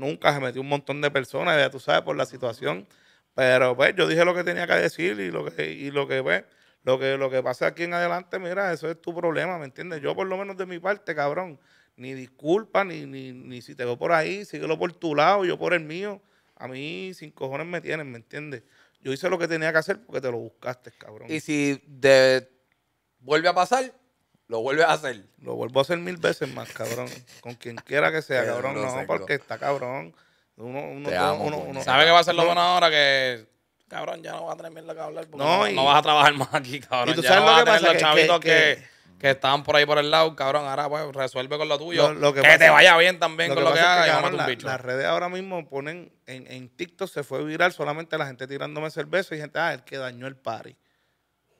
nunca, se metió un montón de personas, ya tú sabes, por la situación. Pero pues yo dije lo que tenía que decir y lo que, y lo que pues, lo que, lo que pasa aquí en adelante, mira, eso es tu problema, ¿me entiendes? Yo por lo menos de mi parte, cabrón, ni disculpa, ni, ni, ni si te veo por ahí, síguelo por tu lado, yo por el mío. A mí sin cojones me tienen, ¿me entiendes? Yo hice lo que tenía que hacer porque te lo buscaste, cabrón. Y si vuelve a pasar, lo vuelves a hacer. Lo vuelvo a hacer mil veces más, cabrón. Con quien quiera que sea, [LAUGHS] cabrón. No, porque está cabrón. Uno, uno, uno, uno ¿Sabe qué va a ser lo bueno ahora? Que cabrón, ya no vas a tener mierda que hablar. Porque no, no, vas a trabajar más aquí, cabrón. Y tú sabes lo que pasa, los que que estaban por ahí por el lado, cabrón, ahora pues, resuelve con lo tuyo. que, te vaya bien también con lo que, hagas. Las redes ahora mismo ponen, en, en, TikTok se fue viral solamente la gente tirándome cerveza y gente, ah, el que dañó el party.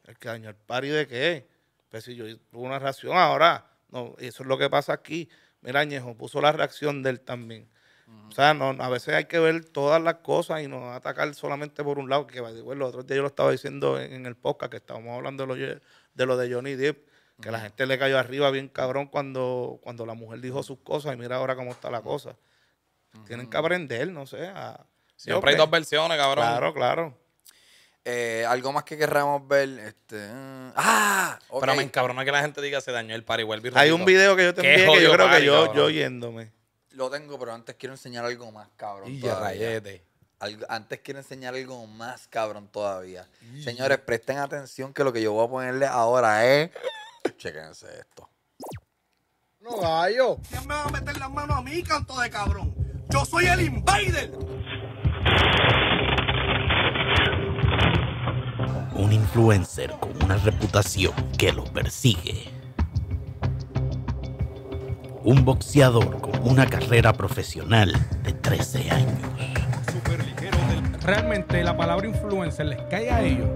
El que dañó el party de qué? Pues si yo tuve una reacción ahora, no, eso es lo que pasa aquí. Mira, Añejo puso la reacción de él también. O sea, no, a veces hay que ver todas las cosas y no atacar solamente por un lado, que bueno, el otro día yo lo estaba diciendo en, el podcast que estábamos hablando de, lo de Johnny Depp que la gente le cayó arriba bien cabrón cuando, cuando la mujer dijo sus cosas y mira ahora cómo está la cosa. Tienen que aprender, no sé. Siempre hay dos versiones, cabrón. Claro, claro. Eh, algo más que querramos ver. Este, ¡Ah! Okay. Pero me encabrona que la gente diga se dañó el party. Vuelve Hay un video que yo te que yo creo que yo, yéndome. Lo tengo, pero antes quiero enseñar algo más, cabrón. Y rayete. antes quiero enseñar algo más cabrón todavía. Señores, presten atención que lo que yo voy a ponerle ahora es Chequense esto. No, gallo. ¿Quién me va a meter las manos a mí, canto de cabrón? Yo soy el invader. Un influencer con una reputación que lo persigue. Un boxeador con una carrera profesional de 13 años. Realmente la palabra influencer les cae a ellos.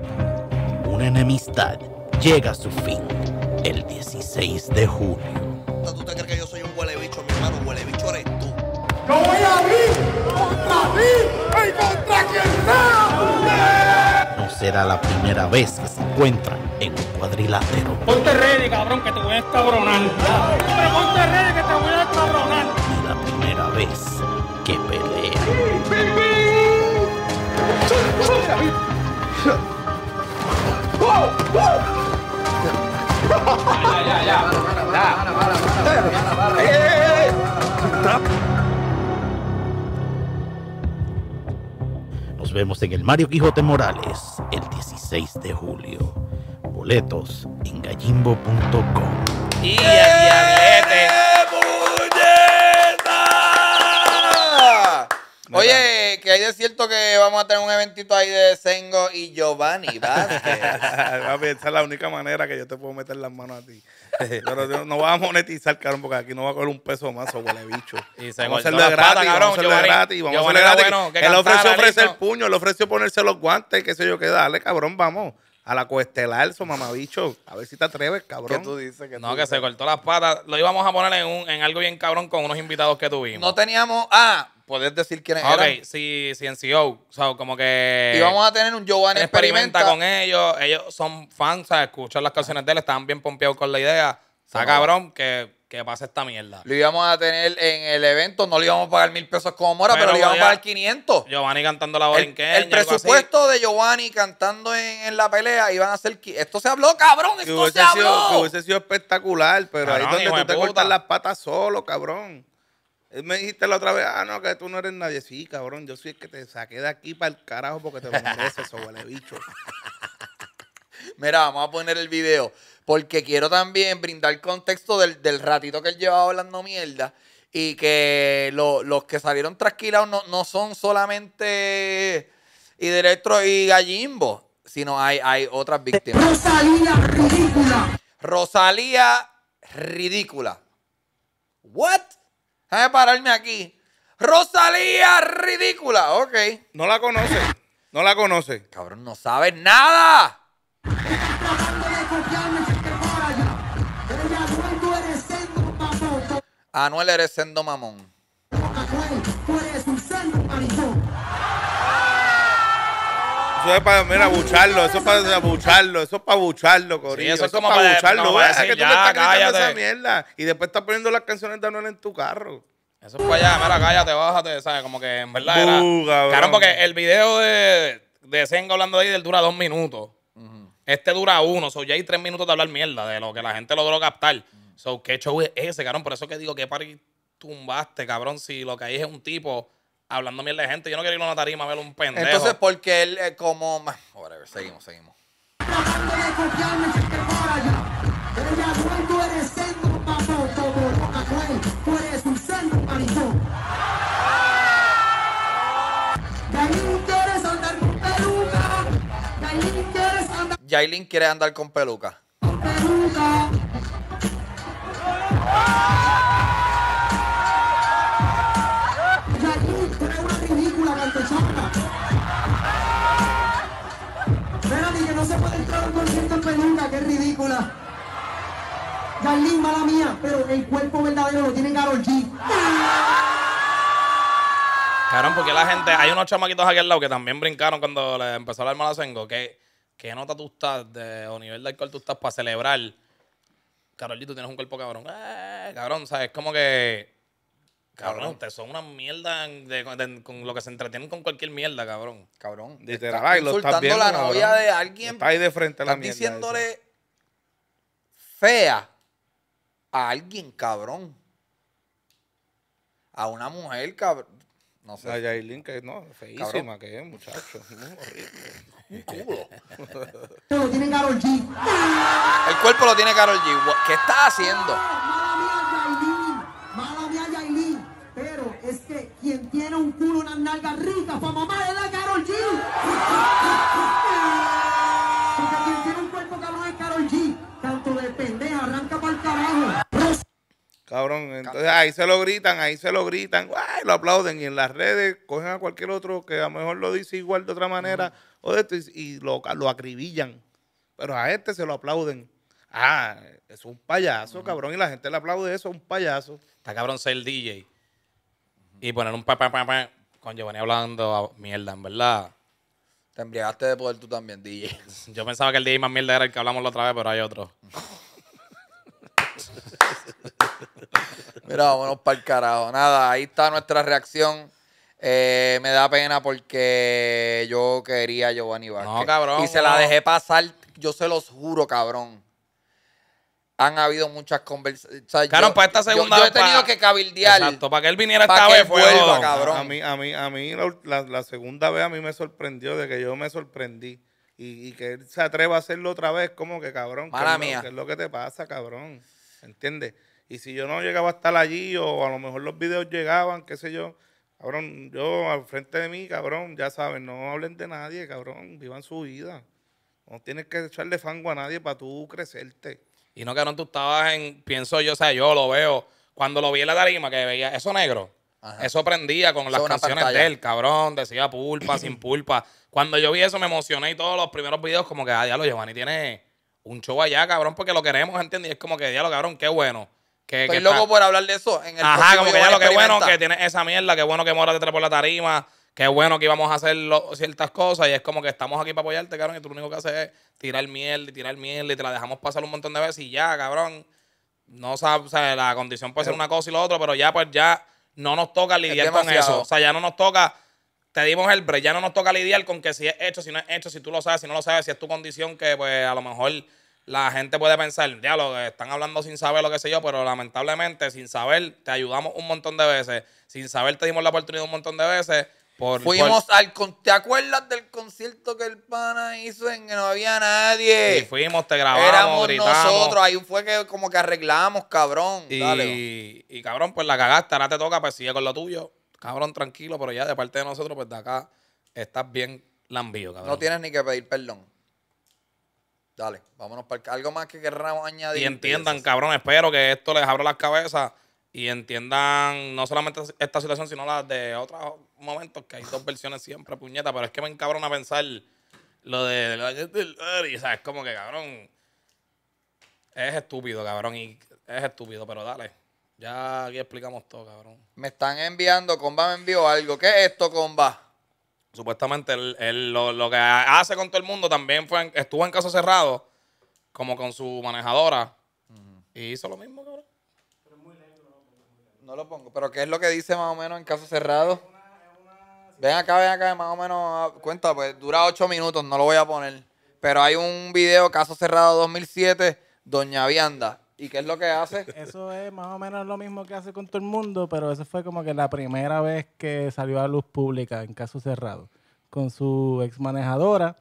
Una enemistad llega a su fin el 16 de junio. ¿Tú te crees que yo soy un huele bicho, mi hermano? Huele bicho eres tú. ¡Yo voy a mí! contra ti y contra quien sea! No será la primera vez que se encuentra en un cuadrilátero. Ponte ready, cabrón, que te voy a escabronar. Pero ponte ready, que te voy a escabronar. Es la primera vez que pelea oh nos vemos en el Mario Quijote Morales el 16 de julio. Boletos en gallimbo.com. ¡Y que, es hay cierto que vamos a tener un eventito ahí de Sengo y Giovanni Vázquez. a [LAUGHS] esa es la única manera que yo te puedo meter las manos a ti. Pero no vas a monetizar, cabrón, porque aquí no va a coger un peso más, o bicho. Y vamos a gratis, cabrón, vamos a hacerlo de gratis, vamos a gratis. él ofreció ofrecer puño, él ofreció ponerse los guantes, qué sé yo qué, dale, cabrón, vamos. A la coestelar, su mamabicho. A ver si te atreves, ¿Qué cabrón. tú dices? No, que se cortó las patas. Lo íbamos a poner en, en algo bien cabrón con unos invitados que tuvimos. No teníamos. a... Ah, poder decir quiénes okay, eran. Ok, sí, CEO. O sea, como que... Y vamos a tener un Giovanni experimenta. con ellos. Ellos son fans, o sea, escuchan las canciones de él, Estaban bien pompeados con la idea. sea, cabrón que, que pase esta mierda. Lo íbamos a tener en el evento, no le íbamos a pagar mil pesos como Mora, pero, le íbamos a pagar 500. Giovanni cantando la en El, el presupuesto de Giovanni cantando en, la pelea iban a ser. Esto se habló, cabrón, esto se habló. hubiese sido espectacular, pero ahí donde tú te cortas las patas solo, cabrón me dijiste la otra vez, ah, no, que tú no eres nadie. Sí, cabrón, yo soy el que te saqué de aquí para el carajo porque te lo eso bicho. [LAUGHS] Mira, vamos a poner el video porque quiero también brindar contexto del, ratito que él llevaba hablando mierda y que los que salieron trasquilados no, son solamente directo y Gallimbo, sino hay, hay otras víctimas. Rosalía ridícula. Rosalía ridícula. What? Déjame pararme aquí. Rosalía, ridícula. Ok. No la conoce. No la conoce. Cabrón, no sabe nada. Anuel, eres sendo mamón. Anuel, tú eres sendo eso es para, mira, bucharlo, eso es para bucharlo, eso es para bucharlo, Corillo. eso, es como para bucharlo, ya, esa mierda. Y después estás poniendo las canciones de Anuel en tu carro. Eso es para allá, mira, cállate, bájate, ¿sabes? Como que en verdad era... Carón, porque el video de, de Senga hablando de él dura dos minutos. Este dura uno, so ya hay tres minutos de hablar mierda de lo que la gente logró captar. Uh -huh. So, ¿qué show es ese, cabrón? Por eso que digo, ¿qué party tumbaste, cabrón? Si lo que hay es un tipo hablando mierda de gente. Yo no quiero ir a una tarima a ver un pendejo. Entonces, porque él es como. Whatever, seguimos, seguimos. Jailin quiere andar con peluca. Con peluca. Nunca, qué ridícula. Carlín, mala mía, pero el cuerpo verdadero lo tiene Carol G. Cabrón, porque la gente, hay unos chamaquitos aquí al lado que también brincaron cuando le empezó la hermana Sengo. ¿Qué, que nota tú estás de, o nivel de alcohol tú estás para celebrar? Carol G, tú tienes un cuerpo cabrón. Eh, cabrón, ¿sabes? Como que Cabrón, ustedes son una mierda con lo que se entretienen con cualquier mierda, cabrón. Cabrón. Literal, estás insultando la novia de alguien. Está ahí de frente a la mierda. diciéndole fea a alguien, cabrón. A una mujer, cabrón. No sé. La Yailin, que no, feísima que es, muchacho. [LAUGHS] [LAUGHS] Un culo. lo tiene Carol G. El cuerpo lo tiene Carol G. ¿Qué está haciendo? culo, una nalgas ricas, para mamá de la Carol G. Porque quien tiene un cuerpo cabrón es Carol G. Tanto de pendeja, arranca pal el carajo. Cabrón, entonces ahí se lo gritan, ahí se lo gritan, ¡ay! lo aplauden y en las redes cogen a cualquier otro que a lo mejor lo dice igual de otra manera o de esto, y, lo, lo acribillan. Pero a este se lo aplauden. Ah, es un payaso, cabrón, y la gente le aplaude eso, un payaso. Está cabrón ser DJ y poner un pa, pa, pa, pa con Giovanni hablando mierda, en verdad. Te embriagaste de poder tú también, DJ. [LAUGHS] Yo pensaba que el DJ más mierda era el que hablamos la otra vez, pero hay otro. [LAUGHS] Mira, vámonos para el carajo. Nada, ahí está nuestra reacción. Eh, me da pena porque yo quería a Giovanni Vázquez. No, cabrón. Y se la dejé pasar, yo se los juro, cabrón han habido muchas conversaciones. para esta segunda vez. yo he tenido que cabildear. Exacto, para que él viniera esta vez. fuego. cabrón. A mí, a mí, la, segunda vez a mí me sorprendió de que yo me sorprendí. Y, que él se atreva a hacerlo otra vez, como que cabrón. Para es lo que te pasa, cabrón? ¿Entiendes? Y si yo no llegaba a estar allí, o a lo mejor los videos llegaban, qué sé yo. Cabrón, yo al frente de mí, cabrón, ya saben, no hablen de nadie, cabrón. Vivan su vida. No tienes que echarle fango a nadie para tú crecerte. Y no, cabrón, tú estabas en, pienso yo, o sea, yo lo veo. Cuando lo vi en la tarima, que veía eso negro, eso prendía con las canciones de él, cabrón, decía pulpa, sin pulpa. Cuando yo vi eso me emocioné y todos los primeros videos como que, ah, diablo, Giovanni tiene un show allá, cabrón, porque lo queremos, ¿entiendes? Y es como que, diablo, cabrón, qué bueno. Que, loco por hablar de eso en el Ajá, como que ya qué bueno que tiene esa mierda, qué bueno que Mora detrás por la tarima qué bueno que íbamos a hacer ciertas cosas y es como que estamos aquí para apoyarte, cabrón, y tú lo único que haces es tirar mierda y tirar mierda y te la dejamos pasar un montón de veces y ya, cabrón, no sabes, la condición puede ser una cosa y lo otro, pero ya pues ya no nos toca lidiar con eso, o sea, ya no nos toca, te dimos el break, ya no nos toca lidiar con que si es hecho, si no es hecho, si tú lo sabes, si no lo sabes, si es tu condición que pues a lo mejor la gente puede pensar, lo están hablando sin saber lo que sé yo, pero lamentablemente sin saber te ayudamos un montón de veces, sin saber te dimos la oportunidad un montón de veces fuimos al. ¿Te acuerdas del concierto que el pana hizo en que no había nadie? Y fuimos, te grabamos. Éramos nosotros. Ahí fue que como que arreglamos, cabrón. Y, cabrón, pues la cagaste. Ahora te toca, pues sigue con lo tuyo. Cabrón, tranquilo, pero ya de parte de nosotros, pues de acá estás bien lambido, cabrón. No tienes ni que pedir perdón. Dale, vámonos para algo más que querramos añadir. Y entiendan, cabrón, espero que esto les abra las cabezas y entiendan no solamente esta situación, sino la de otros momentos, que hay dos versiones siempre, puñeta, pero es que me encabrona pensar lo de es como que cabrón. Es estúpido, cabrón, y es estúpido, pero dale. Ya aquí explicamos todo, cabrón. Me están enviando, Comba me envió algo. ¿Qué es esto, Comba? Supuestamente él, lo, que hace con todo el mundo también fue estuvo en caso cerrado, como con su manejadora, y hizo lo mismo, cabrón no lo pongo. Pero ¿qué es lo que dice más o menos en caso cerrado? Ven acá, ven acá, más o menos, ah, cuenta, pues dura ocho minutos, no lo voy a poner. Pero hay un video, caso cerrado 2007, Doña Vianda. ¿Y qué es lo que hace? [LAUGHS] Eso es más o menos lo mismo que hace con todo el mundo, pero eso fue como que la primera vez que salió a luz pública en caso cerrado, con su ex manejadora,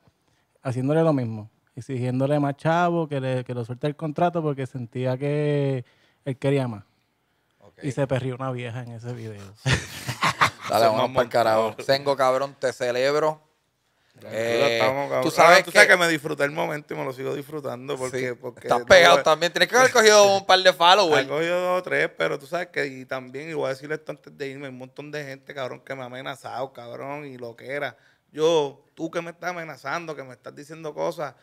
haciéndole lo mismo, exigiéndole más chavo, que, le, que lo suelte el contrato porque sentía que él quería más. Y se perrió una vieja en ese video. [LAUGHS] Dale, vamos para el carajo. tengo cabrón, te celebro. Eh, ah, tú sabes, que... me disfruté el momento y me lo sigo disfrutando porque, porque estás pegado también. Tienes que haber cogido [LAUGHS] un par de followers. He cogido dos o tres, pero tú sabes que y también, igual voy decirle esto antes de irme, un montón de gente, cabrón, que me ha amenazado, cabrón, y lo que era. Yo, tú que me estás amenazando, que me estás diciendo cosas,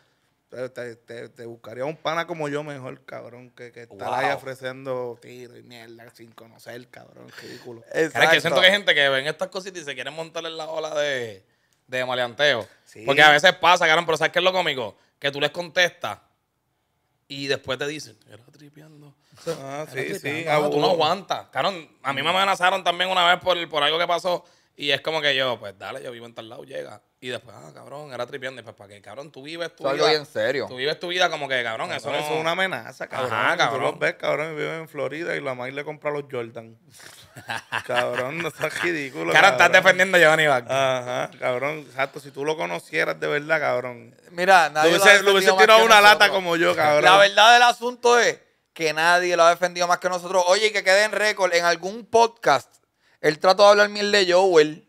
te, buscaría un pana como yo mejor, cabrón, que, que estar ahí ofreciendo tiro y mierda sin conocer, cabrón. Ridículo. Es que siento que hay gente que ven estas cositas y se quieren montar en la ola de, de maleanteo. Porque a veces pasa, cabrón, pero ¿sabes qué es lo cómico? Que tú les contestas y después te dicen, yo estoy tripeando. Ah, sí, sí. Ah, tú no aguantas. Cabrón, a mí me amenazaron también una vez por, por algo que pasó y es como que yo, pues dale, yo vivo en tal lado, llega. Y después, ah, cabrón, era tripiando. Y pues, ¿para qué, cabrón? Tú vives tu vida. bien serio. Tú vives tu vida como que, cabrón, eso no... es una amenaza, cabrón. Ajá, cabrón. Tú lo ves, cabrón, vive en Florida y la madre le compra los Jordan. [LAUGHS] cabrón, no estás ridículo, Claro, estás defendiendo a Giovanni Vargas. Ajá, cabrón. Exacto, si tú lo conocieras de verdad, cabrón. Mira, nadie lo, hubiese, lo hubiese tirado una lata como yo, cabrón. La verdad del asunto es que nadie lo ha defendido más que nosotros. Oye, que quede en récord, en algún podcast él trató de hablar mierda de Joel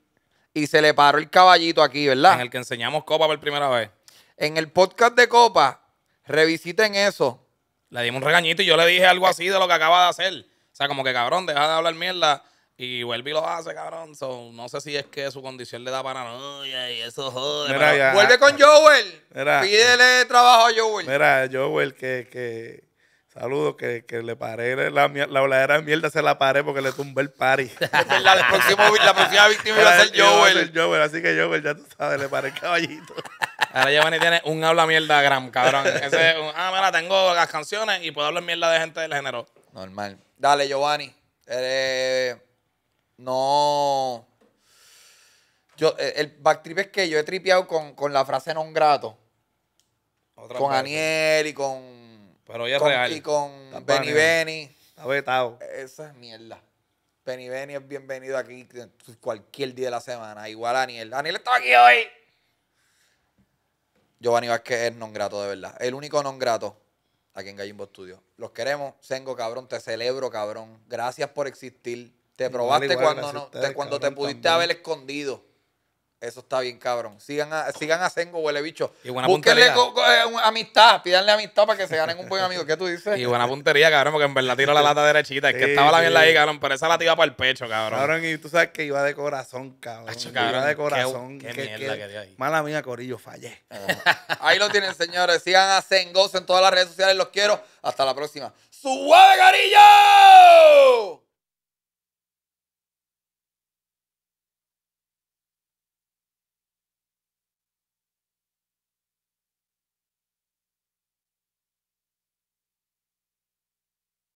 y se le paró el caballito aquí, ¿verdad? En el que enseñamos Copa por primera vez. En el podcast de Copa, revisiten eso. Le dimos un regañito y yo le dije algo así de lo que acaba de hacer. O sea, como que cabrón, deja de hablar mierda y vuelve y lo hace, cabrón. no sé si es que su condición le da paranoia y eso jode. Vuelve con Joel. Pídele trabajo a Joel. Mira, Joel, que Saludos, que, que, le paré la, la de mierda, se la paré porque le tumbé el party. [LAUGHS] la, próxima, la víctima iba a ser Joel. Joel. Así que Joel, ya tú sabes, le paré el caballito. Ahora Giovanni tiene un habla mierda gran cabrón. [LAUGHS] Ese ah, mira, tengo las canciones y puedo hablar mierda de gente del género. Normal. Dale, Giovanni. Eh, no. Yo, eh, el backtrip es que yo he tripeado con, con la frase non grato. Otra con Aniel y con pero ya es Y con Benny Benny. Esa es mierda. Benny Benny es bienvenido aquí cualquier día de la semana. Igual a Aniel. Aniel está aquí hoy. Giovanni Vázquez es non grato, de verdad. El único non grato aquí en Gallimbo Studio. Los queremos. tengo cabrón. Te celebro, cabrón. Gracias por existir. Te probaste cuando, te, cuando te pudiste haber escondido. Eso está bien, cabrón. Sigan a, sigan a Sengo, huele bicho. Y buena puntería. Eh, amistad, pídanle amistad para que se ganen un buen amigo. ¿Qué tú dices? Y buena puntería, cabrón, porque en verdad tira la lata derechita. Es que estaba la mierda ahí, cabrón, pero esa la iba para el pecho, cabrón. Cabrón, y tú sabes que iba de corazón, cabrón. iba de corazón. Qué, mierda que, di ahí. Mala mía, Corillo, fallé. [LAUGHS] ahí lo tienen, señores. Sigan a Sengo en todas las redes sociales. Los quiero. Hasta la próxima. ¡Suave, Carillo!